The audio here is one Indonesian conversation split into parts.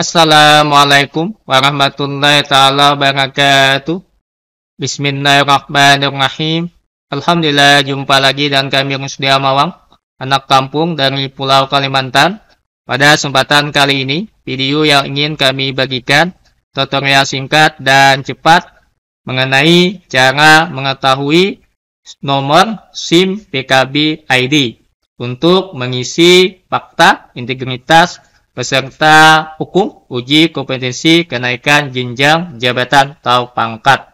Assalamualaikum warahmatullahi taala wabarakatuh. Bismillahirrahmanirrahim. Alhamdulillah jumpa lagi dan kami Rusdia Mawang, anak kampung dari Pulau Kalimantan. Pada kesempatan kali ini, video yang ingin kami bagikan tutorial singkat dan cepat mengenai cara mengetahui nomor SIM PKB ID untuk mengisi fakta integritas Peserta hukum, uji kompetensi, kenaikan jenjang jabatan atau pangkat.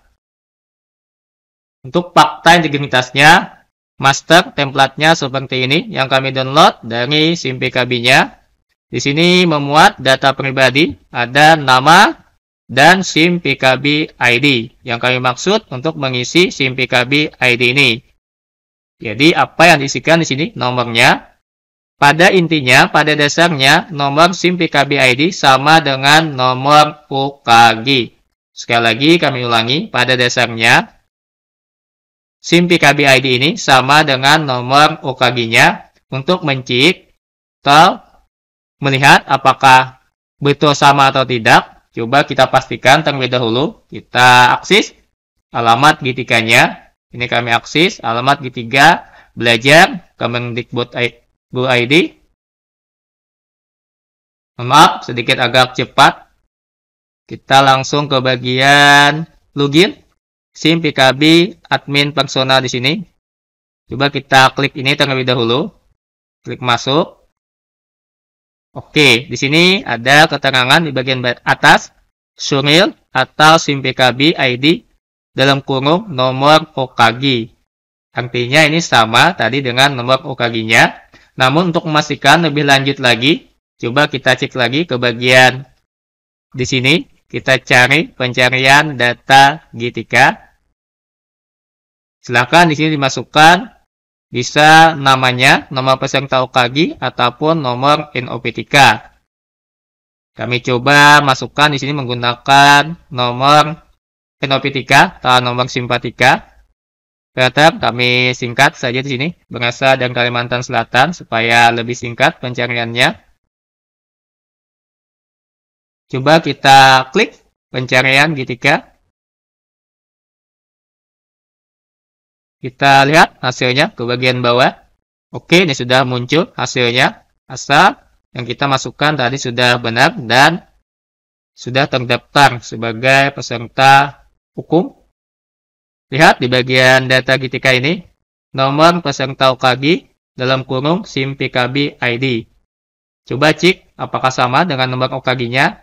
Untuk fakta integritasnya, master template seperti ini yang kami download dari SIM PKB-nya. Di sini memuat data pribadi, ada nama dan SIM PKB ID yang kami maksud untuk mengisi SIM PKB ID ini. Jadi apa yang diisikan di sini nomornya, pada intinya, pada dasarnya, nomor SIM PKB ID sama dengan nomor UKG. Sekali lagi kami ulangi, pada dasarnya, SIM PKB ID ini sama dengan nomor UKG-nya untuk mencik atau melihat apakah betul sama atau tidak. Coba kita pastikan terlebih dahulu. Kita akses alamat G3-nya. Ini kami akses alamat G3 belajar Kemendikbud Bu Aidi. Maaf, sedikit agak cepat. Kita langsung ke bagian login. SIM PKB admin personal di sini. Coba kita klik ini terlebih dahulu. Klik masuk. Oke, di sini ada keterangan di bagian atas. Suril atau SIM PKB ID dalam kurung nomor OKG. Artinya ini sama tadi dengan nomor OKG-nya namun untuk memastikan lebih lanjut lagi, coba kita cek lagi ke bagian di sini. Kita cari pencarian data GTK. Silahkan di sini dimasukkan bisa namanya, nama peserta OKG, ataupun nomor NOPTK. Kami coba masukkan di sini menggunakan nomor NOPTK atau nomor simpatika. Ternyata kami singkat saja di sini, Bangsa dan Kalimantan Selatan supaya lebih singkat pencariannya. Coba kita klik pencarian G3. Kita lihat hasilnya ke bagian bawah. Oke, ini sudah muncul hasilnya. Asal yang kita masukkan tadi sudah benar dan sudah terdaftar sebagai peserta hukum Lihat di bagian data GTK ini, nomor peserta UKG dalam kurung SIM PKB ID. Coba cek apakah sama dengan nomor UKG-nya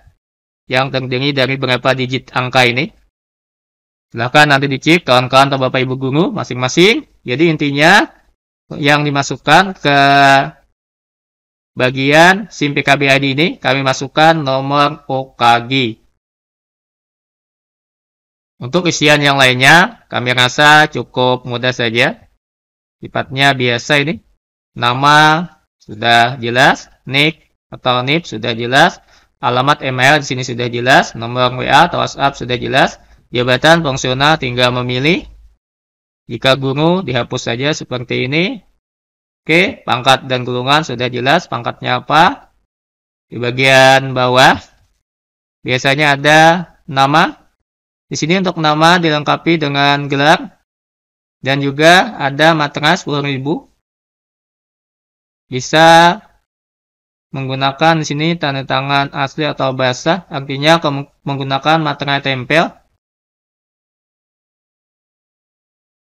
yang terdiri dari berapa digit angka ini. Silahkan nanti dicek kawan-kawan atau Bapak Ibu guru masing-masing. Jadi intinya yang dimasukkan ke bagian SIM PKB ID ini kami masukkan nomor OKG. Untuk isian yang lainnya, kami rasa cukup mudah saja. Sifatnya biasa ini. Nama sudah jelas, nick atau nip sudah jelas, alamat email di sini sudah jelas, nomor WA atau WhatsApp sudah jelas, jabatan fungsional tinggal memilih. Jika guru dihapus saja seperti ini. Oke, pangkat dan gulungan sudah jelas, pangkatnya apa. Di bagian bawah biasanya ada nama di sini untuk nama dilengkapi dengan gelar dan juga ada matras 10.000. Bisa menggunakan di sini tanda tangan asli atau basah, artinya menggunakan matras tempel,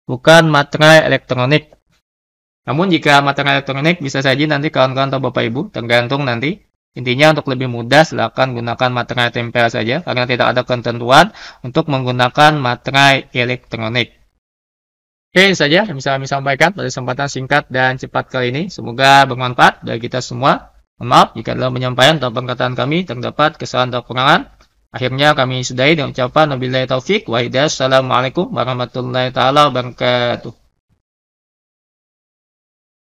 bukan materai elektronik. Namun jika materai elektronik bisa saja nanti kawan-kawan atau bapak ibu, tergantung nanti Intinya untuk lebih mudah silakan gunakan materai tempel saja karena tidak ada ketentuan untuk menggunakan materai elektronik. Oke, ini saja yang bisa kami sampaikan pada kesempatan singkat dan cepat kali ini. Semoga bermanfaat bagi kita semua. maaf jika dalam penyampaian atau perkataan kami terdapat kesalahan atau kekurangan. Akhirnya kami sudahi dengan ucapan Nabi taufik wa Assalamualaikum warahmatullahi wabarakatuh.